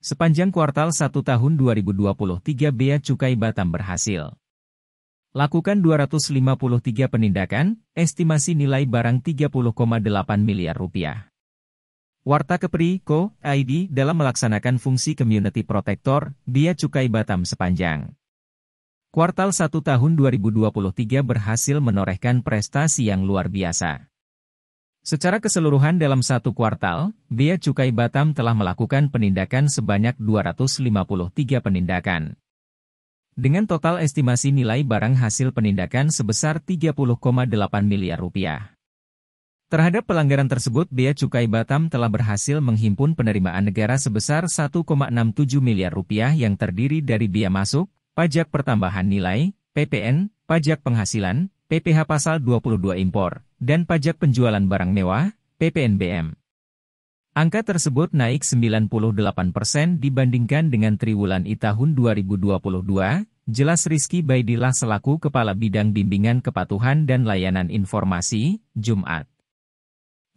Sepanjang kuartal 1 tahun 2023 Bea Cukai Batam berhasil lakukan 253 penindakan, estimasi nilai barang 30,8 miliar rupiah. Warta Kepri, Co, ID dalam melaksanakan fungsi Community Protector, Bia Cukai Batam sepanjang. Kuartal 1 tahun 2023 berhasil menorehkan prestasi yang luar biasa. Secara keseluruhan dalam satu kuartal, Bea Cukai Batam telah melakukan penindakan sebanyak 253 penindakan. Dengan total estimasi nilai barang hasil penindakan sebesar 30,8 miliar rupiah. Terhadap pelanggaran tersebut, Bea Cukai Batam telah berhasil menghimpun penerimaan negara sebesar 1,67 miliar rupiah yang terdiri dari bea masuk, pajak pertambahan nilai, PPN, pajak penghasilan, PPh Pasal 22 Impor, dan Pajak Penjualan Barang Mewah, PPNBM. Angka tersebut naik 98% persen dibandingkan dengan triwulan I tahun 2022, jelas Rizky Baidillah selaku Kepala Bidang Bimbingan Kepatuhan dan Layanan Informasi, Jumat.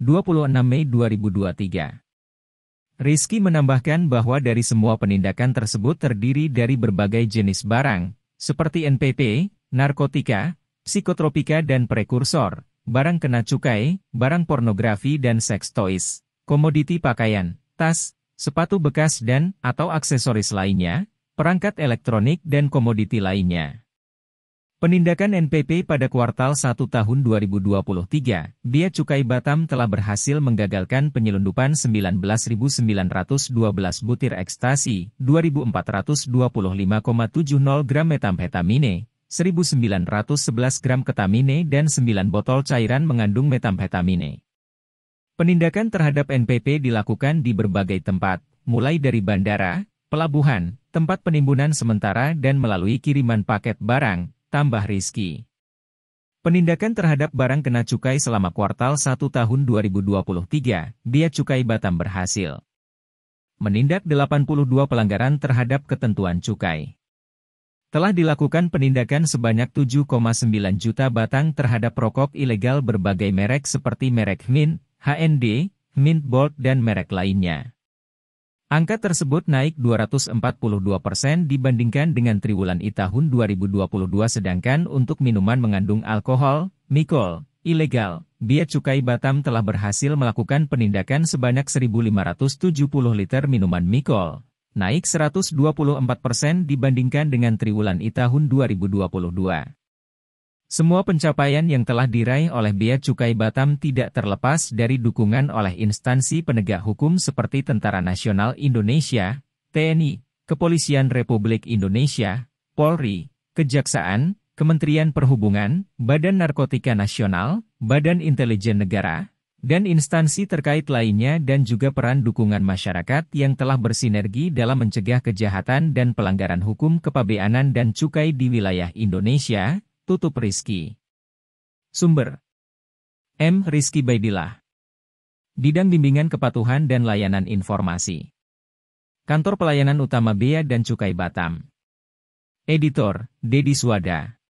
26 Mei 2023. Rizky menambahkan bahwa dari semua penindakan tersebut terdiri dari berbagai jenis barang, seperti NPP, narkotika, psikotropika dan prekursor, barang kena cukai, barang pornografi dan seks toys, komoditi pakaian, tas, sepatu bekas dan atau aksesoris lainnya, perangkat elektronik dan komoditi lainnya. Penindakan NPP pada kuartal 1 tahun 2023, Bia Cukai Batam telah berhasil menggagalkan penyelundupan 19.912 butir ekstasi, 2.425,70 gram metamfetamine, 1911 gram ketamine dan 9 botol cairan mengandung metamfetamine. Penindakan terhadap NPP dilakukan di berbagai tempat, mulai dari bandara, pelabuhan, tempat penimbunan sementara dan melalui kiriman paket barang, tambah Rizki. Penindakan terhadap barang kena cukai selama kuartal 1 tahun 2023, dia Cukai Batam berhasil menindak 82 pelanggaran terhadap ketentuan cukai telah dilakukan penindakan sebanyak 7,9 juta batang terhadap rokok ilegal berbagai merek seperti merek Mint, HND, Mint Bold dan merek lainnya. Angka tersebut naik 242 persen dibandingkan dengan triwulan I tahun 2022 sedangkan untuk minuman mengandung alkohol, mikol, ilegal, Bia Cukai Batam telah berhasil melakukan penindakan sebanyak 1.570 liter minuman mikol, naik 124 persen dibandingkan dengan triwulan I tahun 2022. Semua pencapaian yang telah diraih oleh Bea Cukai Batam tidak terlepas dari dukungan oleh instansi penegak hukum seperti Tentara Nasional Indonesia, TNI, Kepolisian Republik Indonesia, Polri, Kejaksaan, Kementerian Perhubungan, Badan Narkotika Nasional, Badan Intelijen Negara, dan instansi terkait lainnya dan juga peran dukungan masyarakat yang telah bersinergi dalam mencegah kejahatan dan pelanggaran hukum kepabeanan dan cukai di wilayah Indonesia, tutup Rizky. Sumber M. Rizky Baidillah Bidang Bimbingan Kepatuhan dan Layanan Informasi Kantor Pelayanan Utama Bea dan Cukai Batam Editor, Dedi Suwada